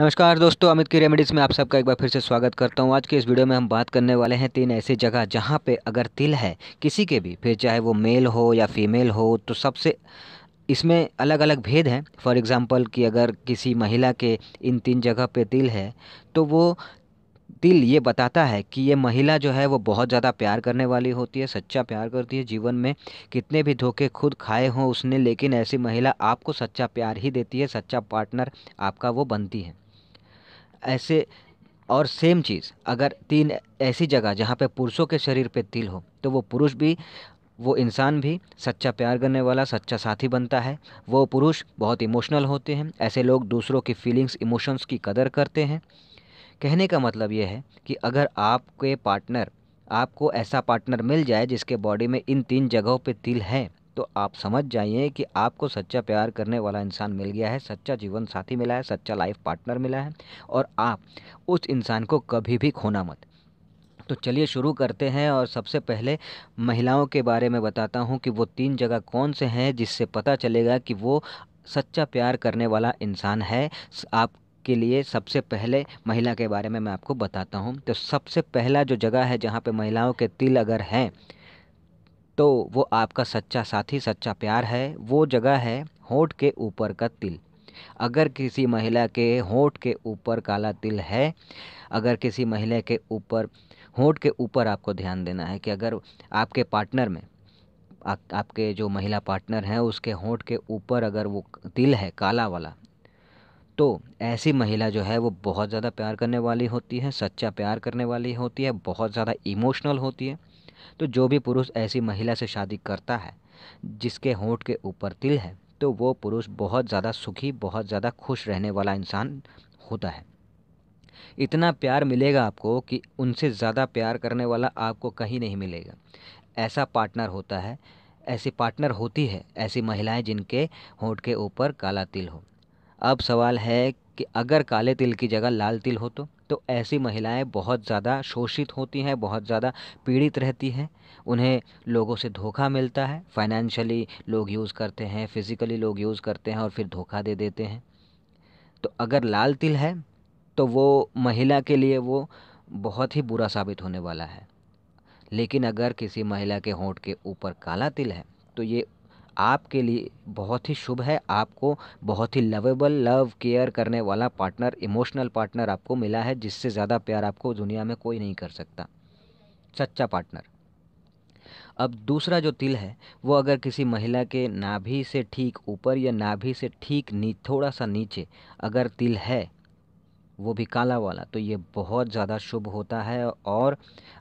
नमस्कार दोस्तों अमित की रेमेडीज़ में आप सबका एक बार फिर से स्वागत करता हूं आज के इस वीडियो में हम बात करने वाले हैं तीन ऐसी जगह जहां पे अगर तिल है किसी के भी फिर चाहे वो मेल हो या फीमेल हो तो सबसे इसमें अलग अलग भेद हैं फॉर एग्ज़ाम्पल कि अगर किसी महिला के इन तीन जगह पे तिल है तो वो तिल ये बताता है कि ये महिला जो है वो बहुत ज़्यादा प्यार करने वाली होती है सच्चा प्यार करती है जीवन में कितने भी धोखे खुद खाए हों उसने लेकिन ऐसी महिला आपको सच्चा प्यार ही देती है सच्चा पार्टनर आपका वो बनती है ऐसे और सेम चीज़ अगर तीन ऐसी जगह जहाँ पे पुरुषों के शरीर पे तिल हो तो वो पुरुष भी वो इंसान भी सच्चा प्यार करने वाला सच्चा साथी बनता है वो पुरुष बहुत इमोशनल होते हैं ऐसे लोग दूसरों की फीलिंग्स इमोशंस की कदर करते हैं कहने का मतलब ये है कि अगर आपके पार्टनर आपको ऐसा पार्टनर मिल जाए जिसके बॉडी में इन तीन जगहों पे तिल हैं तो आप समझ जाइए कि आपको सच्चा प्यार करने वाला इंसान मिल गया है सच्चा जीवन साथी मिला है सच्चा लाइफ पार्टनर मिला है और आप उस इंसान को कभी भी खोना मत तो चलिए शुरू करते हैं और सबसे पहले महिलाओं के बारे में बताता हूँ कि वो तीन जगह कौन से हैं जिससे पता चलेगा कि वो सच्चा प्यार करने वाला इंसान है आप के लिए सबसे पहले महिला के बारे में मैं आपको बताता हूँ तो सबसे पहला जो जगह है जहाँ पे महिलाओं के तिल अगर हैं तो वो आपका सच्चा साथी सच्चा प्यार है वो जगह है होठ के ऊपर का तिल अगर किसी महिला के होठ के ऊपर काला तिल है अगर किसी महिला के ऊपर होठ के ऊपर आपको ध्यान देना है कि अगर आपके पार्टनर में आ, आपके जो महिला पार्टनर हैं उसके होठ के ऊपर अगर वो तिल है काला वाला तो ऐसी महिला जो है वो बहुत ज़्यादा प्यार करने वाली होती है सच्चा प्यार करने वाली होती है बहुत ज़्यादा इमोशनल होती है तो जो भी पुरुष ऐसी महिला से शादी करता है जिसके होंठ के ऊपर तिल है तो वो पुरुष बहुत ज़्यादा सुखी बहुत ज़्यादा खुश रहने वाला इंसान होता है इतना प्यार मिलेगा आपको कि उनसे ज़्यादा प्यार करने वाला आपको कहीं नहीं मिलेगा ऐसा पार्टनर होता है ऐसी पार्टनर होती है ऐसी महिलाएं जिनके होंठ के ऊपर काला तिल हो अब सवाल है कि अगर काले तिल की जगह लाल तिल हो तो तो ऐसी महिलाएं बहुत ज़्यादा शोषित होती हैं बहुत ज़्यादा पीड़ित रहती हैं उन्हें लोगों से धोखा मिलता है फाइनेंशियली लोग यूज़ करते हैं फिज़िकली लोग यूज़ करते हैं और फिर धोखा दे देते हैं तो अगर लाल तिल है तो वो महिला के लिए वो बहुत ही बुरा साबित होने वाला है लेकिन अगर किसी महिला के होंठ के ऊपर काला तिल है तो ये आपके लिए बहुत ही शुभ है आपको बहुत ही लवेबल लव केयर करने वाला पार्टनर इमोशनल पार्टनर आपको मिला है जिससे ज़्यादा प्यार आपको दुनिया में कोई नहीं कर सकता सच्चा पार्टनर अब दूसरा जो तिल है वो अगर किसी महिला के नाभि से ठीक ऊपर या नाभि से ठीक नी थोड़ा सा नीचे अगर तिल है वो भी काला वाला तो ये बहुत ज़्यादा शुभ होता है और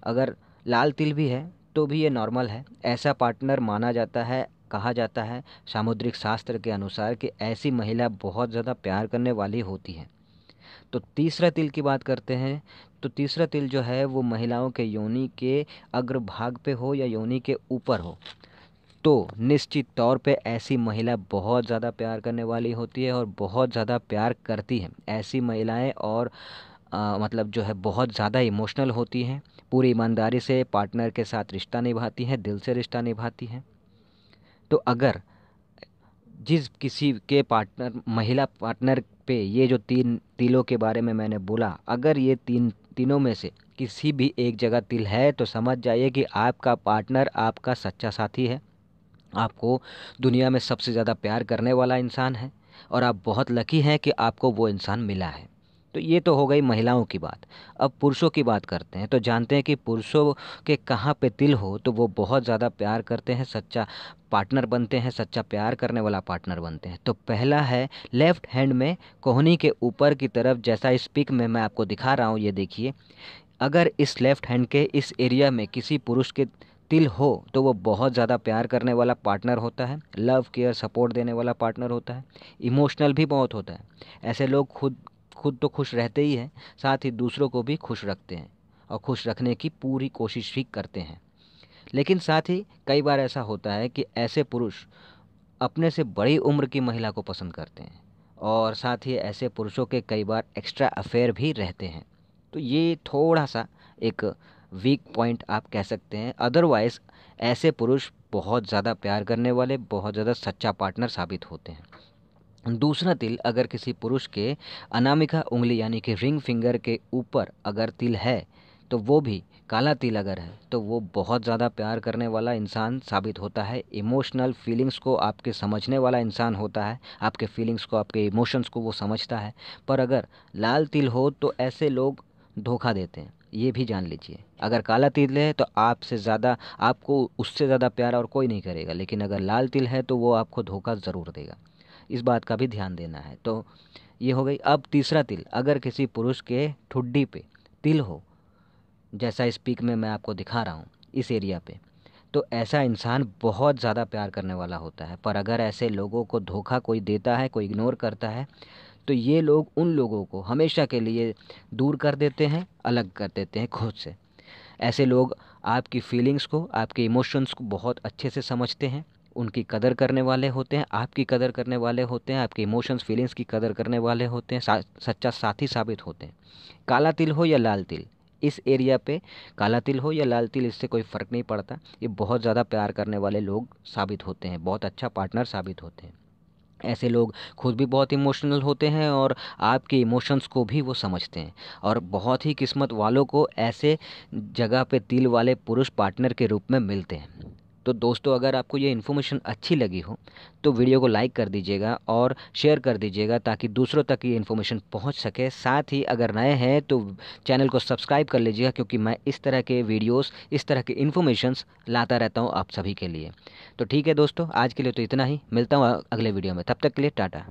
अगर लाल तिल भी है तो भी ये नॉर्मल है ऐसा पार्टनर माना जाता है कहा जाता है सामुद्रिक शास्त्र के अनुसार कि ऐसी महिला बहुत ज़्यादा प्यार करने वाली होती है तो तीसरा तिल की बात करते हैं तो तीसरा तिल जो है वो महिलाओं के योनि के अग्रभाग पे हो या योनि के ऊपर हो तो निश्चित तौर पे ऐसी महिला बहुत ज़्यादा प्यार करने वाली होती है और बहुत ज़्यादा प्यार करती है ऐसी महिलाएं और आ, मतलब जो है बहुत ज़्यादा इमोशनल होती हैं पूरी ईमानदारी से पार्टनर के साथ रिश्ता निभाती हैं दिल से रिश्ता निभाती हैं तो अगर जिस किसी के पार्टनर महिला पार्टनर पे ये जो तीन तिलों के बारे में मैंने बोला अगर ये तीन तीनों में से किसी भी एक जगह तिल है तो समझ जाइए कि आपका पार्टनर आपका सच्चा साथी है आपको दुनिया में सबसे ज़्यादा प्यार करने वाला इंसान है और आप बहुत लकी हैं कि आपको वो इंसान मिला है तो ये तो हो गई महिलाओं की बात अब पुरुषों की बात करते हैं तो जानते हैं कि पुरुषों के कहाँ पे दिल हो तो वो बहुत ज़्यादा प्यार करते हैं सच्चा पार्टनर बनते हैं सच्चा प्यार करने वाला पार्टनर बनते हैं तो पहला है लेफ़्ट हैंड में कोहनी के ऊपर की तरफ जैसा इस पिक में मैं आपको दिखा रहा हूँ ये देखिए अगर इस लेफ़्ट हैंड के इस एरिया में किसी पुरुष के दिल हो तो वो बहुत ज़्यादा प्यार करने वाला पार्टनर होता है लव केयर सपोर्ट देने वाला पार्टनर होता है इमोशनल भी बहुत होता है ऐसे लोग खुद खुद तो खुश रहते ही हैं साथ ही दूसरों को भी खुश रखते हैं और खुश रखने की पूरी कोशिश भी करते हैं लेकिन साथ ही कई बार ऐसा होता है कि ऐसे पुरुष अपने से बड़ी उम्र की महिला को पसंद करते हैं और साथ ही ऐसे पुरुषों के कई बार एक्स्ट्रा अफेयर भी रहते हैं तो ये थोड़ा सा एक वीक पॉइंट आप कह सकते हैं अदरवाइज़ ऐसे पुरुष बहुत ज़्यादा प्यार करने वाले बहुत ज़्यादा सच्चा पार्टनर साबित होते हैं दूसरा तिल अगर किसी पुरुष के अनामिका उंगली यानी कि रिंग फिंगर के ऊपर अगर तिल है तो वो भी काला तिल अगर है तो वो बहुत ज़्यादा प्यार करने वाला इंसान साबित होता है इमोशनल फीलिंग्स को आपके समझने वाला इंसान होता है आपके फीलिंग्स को आपके इमोशंस को वो समझता है पर अगर लाल तिल हो तो ऐसे लोग धोखा देते हैं ये भी जान लीजिए अगर काला तिल है तो आपसे ज़्यादा आपको उससे ज़्यादा प्यार और कोई नहीं करेगा लेकिन अगर लाल तिल है तो वो आपको धोखा ज़रूर देगा इस बात का भी ध्यान देना है तो ये हो गई अब तीसरा तिल अगर किसी पुरुष के ठुड्डी पे तिल हो जैसा इस पीक में मैं आपको दिखा रहा हूँ इस एरिया पे तो ऐसा इंसान बहुत ज़्यादा प्यार करने वाला होता है पर अगर ऐसे लोगों को धोखा कोई देता है कोई इग्नोर करता है तो ये लोग उन लोगों को हमेशा के लिए दूर कर देते हैं अलग कर देते हैं खुद से ऐसे लोग आपकी फीलिंग्स को आपके इमोशंस को बहुत अच्छे से समझते हैं उनकी कदर करने वाले होते हैं आपकी कदर करने वाले होते हैं आपके इमोशंस फीलिंग्स की कदर करने वाले होते हैं सा, सच्चा साथी साबित होते हैं काला तिल हो या लाल तिल इस एरिया पे काला तिल हो या लाल तिल इससे कोई फ़र्क नहीं पड़ता ये बहुत ज़्यादा प्यार करने वाले लोग साबित होते हैं बहुत अच्छा पार्टनर साबित होते हैं ऐसे लोग खुद भी बहुत इमोशनल होते हैं और आपके इमोशंस को भी वो समझते हैं और बहुत ही किस्मत वालों को ऐसे जगह पे दिल वाले पुरुष पार्टनर के रूप में मिलते हैं तो दोस्तों अगर आपको ये इन्फॉर्मेशन अच्छी लगी हो तो वीडियो को लाइक कर दीजिएगा और शेयर कर दीजिएगा ताकि दूसरों तक ये इन्फॉर्मेशन पहुंच सके साथ ही अगर नए हैं तो चैनल को सब्सक्राइब कर लीजिएगा क्योंकि मैं इस तरह के वीडियोस इस तरह के इन्फॉर्मेशंस लाता रहता हूँ आप सभी के लिए तो ठीक है दोस्तों आज के लिए तो इतना ही मिलता हूँ अगले वीडियो में तब तक के लिए टाटा